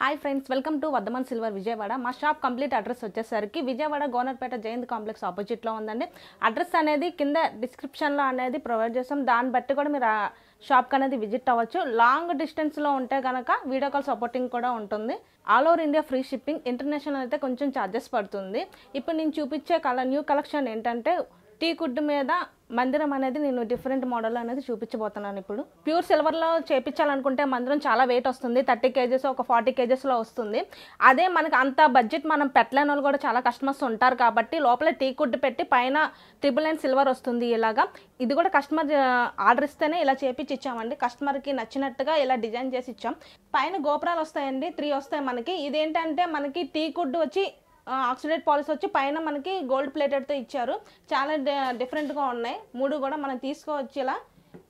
hi friends welcome to Vardhaman silver Vijayawada మా shop complete address వచ్చేసరికి Vijayawada గోనర్పేట Jayant complex ఆపోజిట్లో ఉందండి అడ్రస్ అనేది కింద డిస్క్రిప్షన్లో అనేది ప్రొవైడ్ చేస్తాం దాన్ని బట్టి కూడా మీరు షాప్కి అనేది విజిట్ అవ్వచ్చు లాంగ్ డిస్టెన్స్లో ఉంటే కనుక వీడియో కాల్ సపోర్టింగ్ కూడా ఉంటుంది all over India free shipping international అయితే కొంచెం ఛార్జెస్ పడుతుంది ఇప్పుడు నేను చూపించే కల న్యూ కలెక్షన్ ఏంటంటే టీ కుడ్ మీద మందిరం అనేది నేను డిఫరెంట్ మోడల్ అనేది చూపించబోతున్నాను ఇప్పుడు ప్యూర్ సిల్వర్లో చేపించాలనుకుంటే మందిరం చాలా వెయిట్ వస్తుంది థర్టీ కేజెస్ ఒక ఫార్టీ కేజెస్లో వస్తుంది అదే మనకు అంత బడ్జెట్ మనం పెట్టలేని వాళ్ళు కూడా చాలా కస్టమర్స్ ఉంటారు కాబట్టి లోపల టీ కుడ్ పెట్టి పైన ట్రిపుల్ అండ్ సిల్వర్ వస్తుంది ఇలాగా ఇది కూడా కస్టమర్ ఆర్డర్ ఇస్తేనే ఇలా చేపించి ఇచ్చామండి కస్టమర్కి నచ్చినట్టుగా ఇలా డిజైన్ చేసి ఇచ్చాం పైన గోపురాలు వస్తాయండి త్రీ వస్తాయి మనకి ఇదేంటంటే మనకి టీ కుడ్ వచ్చి ఆక్సిడేట్ పాలిస్ వచ్చి పైన మనకి గోల్డ్ ప్లేటెడ్తో ఇచ్చారు చాలా డిఫరెంట్గా ఉన్నాయి మూడు కూడా మనం తీసుకోవచ్చు ఇలా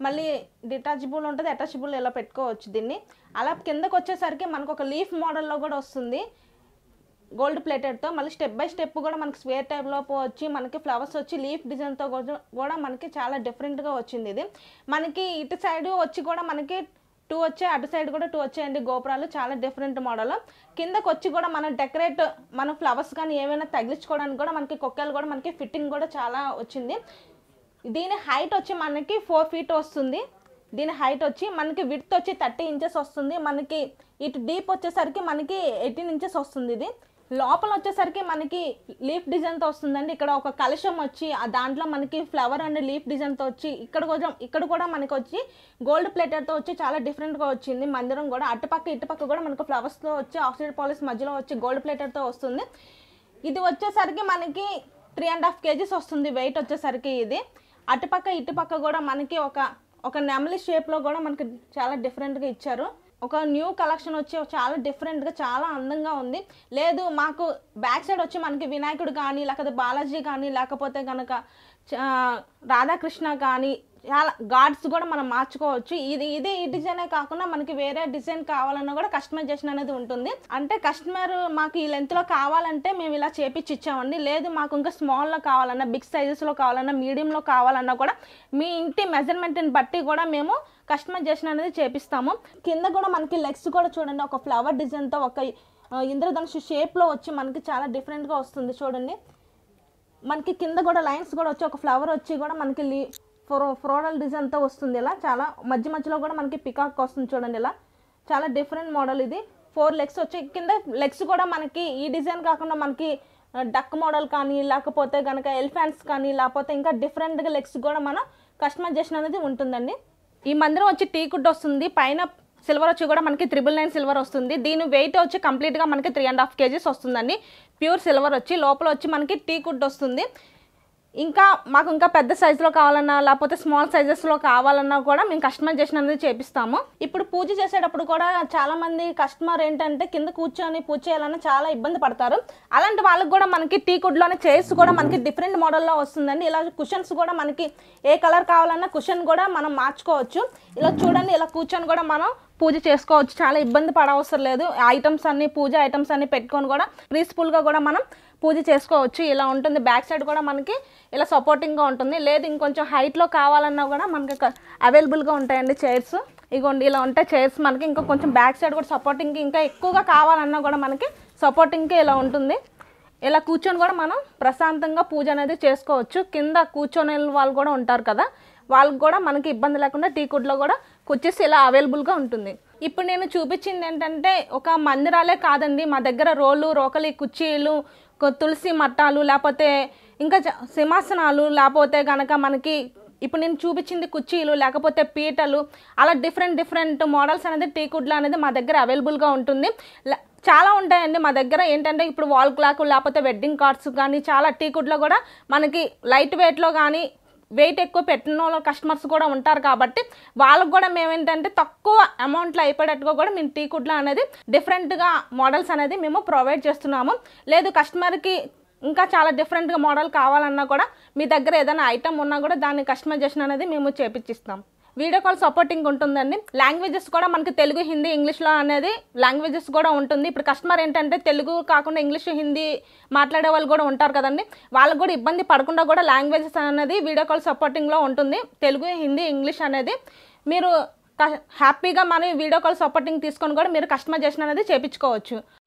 మళ్ళీ డిటాచబుల్ ఉంటుంది అటాచబుల్ ఇలా పెట్టుకోవచ్చు దీన్ని అలా కిందకు వచ్చేసరికి మనకు ఒక లీఫ్ మోడల్లో కూడా వస్తుంది గోల్డ్ ప్లేటెడ్తో మళ్ళీ స్టెప్ బై స్టెప్ కూడా మనకి స్వేర్ టైప్లో వచ్చి మనకి ఫ్లవర్స్ వచ్చి లీఫ్ డిజైన్తో కూడా మనకి చాలా డిఫరెంట్గా వచ్చింది ఇది మనకి ఇటు సైడ్ వచ్చి కూడా మనకి టూ వచ్చే అటు సైడ్ కూడా టూ వచ్చాయండి గోపురాలు చాలా డిఫరెంట్ మోడల్ కిందకు వచ్చి కూడా మనం డెకరేట్ మన ఫ్లవర్స్ కానీ ఏమైనా తగిలించుకోవడానికి కూడా మనకి కొక్కలు కూడా మనకి ఫిట్టింగ్ కూడా చాలా వచ్చింది దీని హైట్ వచ్చి మనకి ఫోర్ ఫీట్ వస్తుంది దీని హైట్ వచ్చి మనకి విడ్త్ వచ్చి థర్టీ ఇంచెస్ వస్తుంది మనకి ఇటు డీప్ వచ్చేసరికి మనకి ఎయిటీన్ ఇంచెస్ వస్తుంది ఇది లోపల వచ్చేసరికి మనకి లీఫ్ డిజైన్తో వస్తుందండి ఇక్కడ ఒక కలశం వచ్చి ఆ దాంట్లో మనకి ఫ్లవర్ అండ్ లీఫ్ డిజైన్తో వచ్చి ఇక్కడ కొంచెం ఇక్కడ కూడా మనకి వచ్చి గోల్డ్ ప్లేటర్తో వచ్చి చాలా డిఫరెంట్గా వచ్చింది మందిరం కూడా అటుపక్క ఇటుపక్క కూడా మనకు ఫ్లవర్స్తో వచ్చి ఆక్సిడెంట్ పాలిస్ మధ్యలో వచ్చి గోల్డ్ ప్లేటర్తో వస్తుంది ఇది వచ్చేసరికి మనకి త్రీ అండ్ హాఫ్ కేజీస్ వస్తుంది వెయిట్ వచ్చేసరికి ఇది అటుపక్క ఇటుపక్క కూడా మనకి ఒక ఒక నెమలి షేప్లో కూడా మనకి చాలా డిఫరెంట్గా ఇచ్చారు ఒక న్యూ కలెక్షన్ వచ్చి చాలా డిఫరెంట్గా చాలా అందంగా ఉంది లేదు మాకు బ్యాక్ సైడ్ వచ్చి మనకి వినాయకుడు కానీ లేకపోతే బాలాజీ కానీ లేకపోతే కనుక రాధాకృష్ణ కానీ చాలా గార్డ్స్ కూడా మనం మార్చుకోవచ్చు ఇది ఇదే ఈ డిజైనే కాకుండా మనకి వేరే డిజైన్ కావాలన్నా కూడా కస్టమైజేషన్ అనేది ఉంటుంది అంటే కస్టమర్ మాకు ఈ లెంత్లో కావాలంటే మేము ఇలా చేపించి ఇచ్చామండి లేదు మాకు ఇంకా స్మాల్లో కావాలన్నా బిగ్ సైజెస్లో కావాలన్నా మీడియంలో కావాలన్నా కూడా మీ ఇంటి మెజర్మెంట్ని బట్టి కూడా మేము కస్టమైజేషన్ అనేది చేపిస్తాము కింద కూడా మనకి లెగ్స్ కూడా చూడండి ఒక ఫ్లవర్ డిజైన్తో ఒక ఇంద్రధనుషు షేప్లో వచ్చి మనకి చాలా డిఫరెంట్గా వస్తుంది చూడండి మనకి కింద కూడా లైన్స్ కూడా వచ్చి ఒక ఫ్లవర్ వచ్చి కూడా మనకి ఫ్రో ఫ్రోడల్ డిజైన్తో వస్తుంది ఇలా చాలా మధ్య మధ్యలో కూడా మనకి పికాక్ వస్తుంది చూడండి ఇలా చాలా డిఫరెంట్ మోడల్ ఇది ఫోర్ లెగ్స్ వచ్చే కింద లెగ్స్ కూడా మనకి ఈ డిజైన్ కాకుండా మనకి డక్ మోడల్ కానీ లేకపోతే కనుక ఎలిఫెంట్స్ కానీ లేకపోతే ఇంకా డిఫరెంట్గా లెగ్స్ కూడా మనం కస్టమైజేషన్ అనేది ఉంటుందండి ఈ మందిరం వచ్చి టీ కుడ్ వస్తుంది పైన సిల్వర్ వచ్చి కూడా మనకి త్రిబుల్ నైన్ సిల్వర్ వస్తుంది దీని వెయిట్ వచ్చి కంప్లీట్గా మనకి త్రీ అండ్ హాఫ్ కేజీస్ వస్తుందండి ప్యూర్ సిల్వర్ వచ్చి లోపల వచ్చి మనకి టీ కుడ్ వస్తుంది ఇంకా మాకు ఇంకా పెద్ద సైజులో కావాలన్నా లేకపోతే స్మాల్ సైజెస్లో కావాలన్నా కూడా మేము కస్టమైజేషన్ అనేది చేపిస్తాము ఇప్పుడు పూజ చేసేటప్పుడు కూడా చాలామంది కస్టమర్ ఏంటంటే కింద కూర్చొని పూజ చేయాలన్నా చాలా ఇబ్బంది పడతారు అలాంటి వాళ్ళకి కూడా మనకి టీ కుడ్లోనే చైర్స్ కూడా మనకి డిఫరెంట్ మోడల్లో వస్తుందండి ఇలా కుషన్స్ కూడా మనకి ఏ కలర్ కావాలన్నా కుషన్ కూడా మనం మార్చుకోవచ్చు ఇలా చూడండి ఇలా కూర్చొని కూడా మనం పూజ చేసుకోవచ్చు చాలా ఇబ్బంది పడవసరం లేదు ఐటమ్స్ అన్ని పూజ ఐటమ్స్ అన్ని పెట్టుకొని కూడా పీస్ఫుల్గా కూడా మనం పూజ చేసుకోవచ్చు ఇలా ఉంటుంది బ్యాక్ సైడ్ కూడా మనకి ఇలా సపోర్టింగ్గా ఉంటుంది లేదు ఇంకొంచెం హైట్లో కావాలన్నా కూడా మనకి అవైలబుల్గా ఉంటాయండి చైర్స్ ఇగోండి ఇలా ఉంటాయి చైర్స్ మనకి ఇంకా కొంచెం బ్యాక్ సైడ్ కూడా సపోర్టింగ్కి ఇంకా ఎక్కువగా కావాలన్నా కూడా మనకి సపోర్టింగ్కి ఇలా ఉంటుంది ఇలా కూర్చొని కూడా మనం ప్రశాంతంగా పూజ అనేది చేసుకోవచ్చు కింద కూర్చొని వాళ్ళు కూడా ఉంటారు కదా వాళ్ళకి కూడా మనకి ఇబ్బంది లేకుండా టీ కుడ్లో కూడా కుర్చీస్ ఇలా అవైలబుల్గా ఉంటుంది ఇప్పుడు నేను చూపించింది ఏంటంటే ఒక మందిరాలే కాదండి మా దగ్గర రోళ్ళు రోకలి కుర్చీలు తులసి మట్టాలు లేకపోతే ఇంకా సింహాసనాలు లేకపోతే కనుక మనకి ఇప్పుడు నేను చూపించింది కుర్చీలు లేకపోతే పీటలు అలా డిఫరెంట్ డిఫరెంట్ మోడల్స్ అనేది టీ కుడ్లు అనేది మా దగ్గర అవైలబుల్గా ఉంటుంది చాలా ఉంటాయండి మా దగ్గర ఏంటంటే ఇప్పుడు వాల్ క్లాక్ లేకపోతే వెడ్డింగ్ కార్డ్స్ కానీ చాలా టీ కుడ్లో కూడా మనకి లైట్ వెయిట్లో కానీ వెయిట్ ఎక్కువ పెట్టిన కస్టమర్స్ కూడా ఉంటారు కాబట్టి వాళ్ళకు కూడా మేము ఏంటంటే తక్కువ అమౌంట్లో అయిపోయేటట్టుగా కూడా మేము టీ కుడ్లు అనేది డిఫరెంట్గా మోడల్స్ అనేది మేము ప్రొవైడ్ చేస్తున్నాము లేదు కస్టమర్కి ఇంకా చాలా డిఫరెంట్గా మోడల్ కావాలన్నా కూడా మీ దగ్గర ఏదైనా ఐటమ్ ఉన్నా కూడా దాన్ని కస్టమైజేషన్ అనేది మేము చేపించిస్తాం వీడియో కాల్ సపోర్టింగ్ ఉంటుందండి లాంగ్వేజెస్ కూడా మనకి తెలుగు హిందీ ఇంగ్లీష్లో అనేది లాంగ్వేజెస్ కూడా ఉంటుంది ఇప్పుడు కస్టమర్ ఏంటంటే తెలుగు కాకుండా ఇంగ్లీష్ హిందీ మాట్లాడే వాళ్ళు కూడా ఉంటారు కదండి వాళ్ళకు కూడా ఇబ్బంది పడకుండా కూడా లాంగ్వేజెస్ అనేది వీడియో కాల్ సపోర్టింగ్లో ఉంటుంది తెలుగు హిందీ ఇంగ్లీష్ అనేది మీరు హ్యాపీగా మనం వీడియో కాల్ సపోర్టింగ్ తీసుకొని కూడా మీరు కస్టమైజేషన్ అనేది చేయించుకోవచ్చు